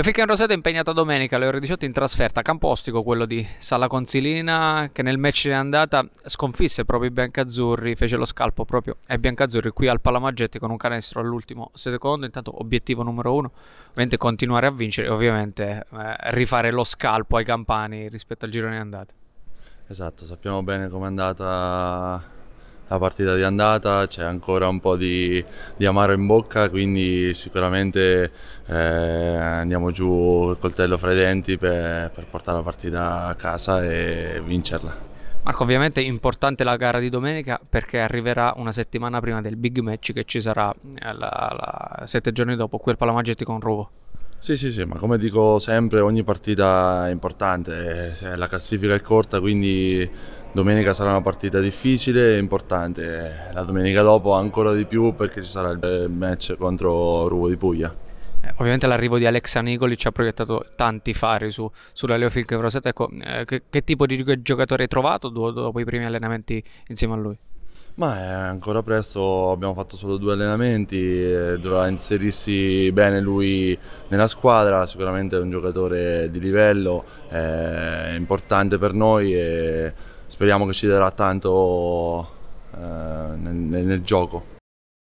Bioficca in Roseto è impegnata domenica alle ore 18 in trasferta a Campostico, quello di Sala Consilina, che nel match di andata sconfisse proprio i biancazzurri, fece lo scalpo proprio ai biancazzurri qui al Palamaggetti con un canestro all'ultimo secondo. Intanto obiettivo numero uno, ovviamente continuare a vincere e ovviamente eh, rifare lo scalpo ai campani rispetto al girone andata. Esatto, sappiamo bene com'è andata la partita di andata, c'è ancora un po' di, di, amaro in bocca, quindi sicuramente eh, andiamo giù col coltello fra i denti per, per portare la partita a casa e vincerla. Marco, ovviamente è importante la gara di domenica perché arriverà una settimana prima del big match che ci sarà eh, la, la, sette giorni dopo qui al Palamagetti con Ruvo. Sì, sì, sì, ma come dico sempre, ogni partita è importante, eh, la classifica è corta, quindi Domenica sarà una partita difficile e importante, la domenica dopo ancora di più perché ci sarà il eh, match contro Ruvo di Puglia. Eh, ovviamente l'arrivo di Alexa Nicoli ci ha proiettato tanti fari su, sulla Leofilk Roset. Ecco, eh, che, che, tipo di giocatore hai trovato dopo i primi allenamenti insieme a lui? Ma è eh, ancora presto, abbiamo fatto solo due allenamenti, eh, dovrà inserirsi bene lui nella squadra, sicuramente è un giocatore di livello, è importante per noi e speriamo che ci darà tanto eh, nel, nel, nel gioco.